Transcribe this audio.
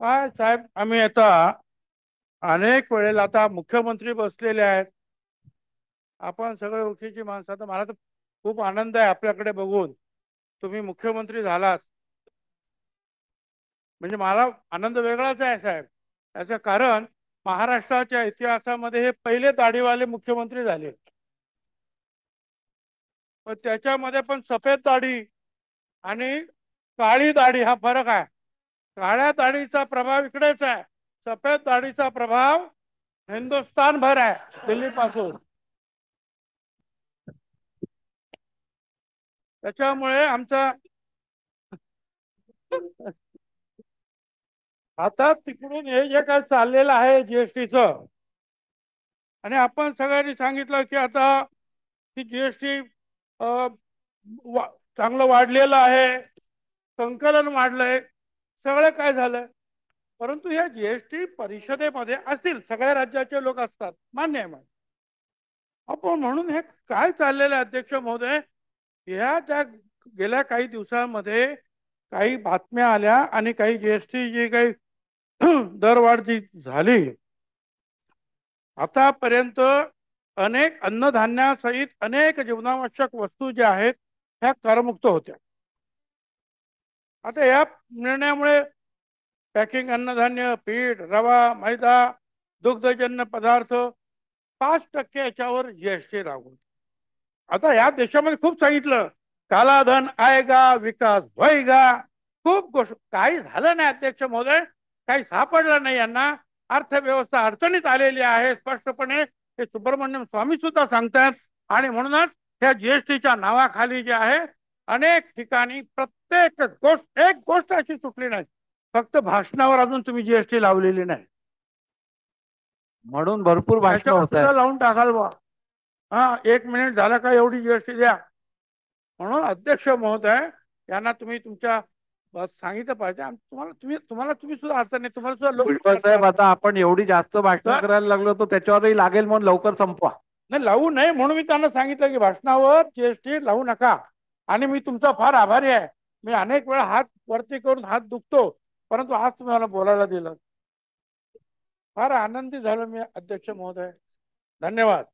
काय साहेब आम्ही आता अनेक वेळेला आता मुख्यमंत्री बसलेले आहेत आपण सगळे ओळखीची माणसं आता मला तर खूप आनंद आहे आपल्याकडे बघून तुम्ही मुख्यमंत्री झालात म्हणजे मला आनंद वेगळाच आहे साहेब याचं कारण महाराष्ट्राच्या इतिहासामध्ये हे पहिले दाढीवाले मुख्यमंत्री झाले पण त्याच्यामध्ये पण सफेद दाढी आणि काळी दाढी हा फरक आहे काळ्या दाढीचा प्रभाव इकडेच आहे सफेद दाढीचा प्रभाव हिंदुस्तान भर आहे दिल्ली पासून त्याच्यामुळे आमचा आता तिकडून हे जे काय चाललेलं आहे जीएसटीच आणि आपण सगळ्यांनी सांगितलं की आता ती जीएसटी चांगलं वाढलेलं आहे संकलन वाढलंय सगळं काय झालं परंतु ह्या जीएसटी परिषदेमध्ये असतील सगळ्या राज्याचे लोक असतात मान्य आहे मान्य आपण म्हणून हे काय चाललेलं अध्यक्ष महोदय ह्या त्या गेल्या काही दिवसांमध्ये काही बातम्या आल्या आणि काही जीएसटी जी काही दरवाढ जी झाली आतापर्यंत अनेक अन्नधान्यासहित अनेक जीवनावश्यक वस्तू ज्या आहेत ह्या करमुक्त होत्या आता या निर्णयामुळे पॅकिंग अन्नधान्य पीठ रवा मैदा दुग्धजन्य पदार्थ पाच टक्के याच्यावर जीएसटी लागू आता या देशामध्ये खूप सांगितलं कालाधन आयगा विकास होईगा खूप गोष्ट काही झालं नाही अध्यक्ष महोदय काही सापडलं नाही यांना अर्थव्यवस्था अडचणीत आलेली आहे स्पष्टपणे हे सुब्रमण्यम स्वामी सुद्धा सांगतात आणि म्हणूनच ह्या जीएसटीच्या नावाखाली जे आहे अनेक ठिकाणी प्रत्येक गोष्ट एक गोष्ट अशी सुटली नाही फक्त भाषणावर अजून तुम्ही जीएसटी लावलेली नाही म्हणून भरपूर भाषण लावून टाकाल बा हा एक मिनिट झाला का एवढी जीएसटी द्या म्हणून अध्यक्ष महोदय यांना तुम्ही तुमच्या सांगितलं पाहिजे तुम्हाला तुम्ही तुम्हाला तुम्ही सुद्धा अडचण नाही तुम्हाला सुद्धा साहेब आता आपण एवढी जास्त भाषण करायला लागलो तर त्याच्यावरही लागेल म्हणून लवकर संपवा नाही लावू नये म्हणून मी त्यांना सांगितलं की भाषणावर जीएसटी लावू नका आणि मी तुमचा फार आभारी आहे मी अनेक वेळा हात वरती करून हात दुखतो परंतु आज तुम्ही मला बोलायला दिलं फार आनंदी झालो मी अध्यक्ष महोदय धन्यवाद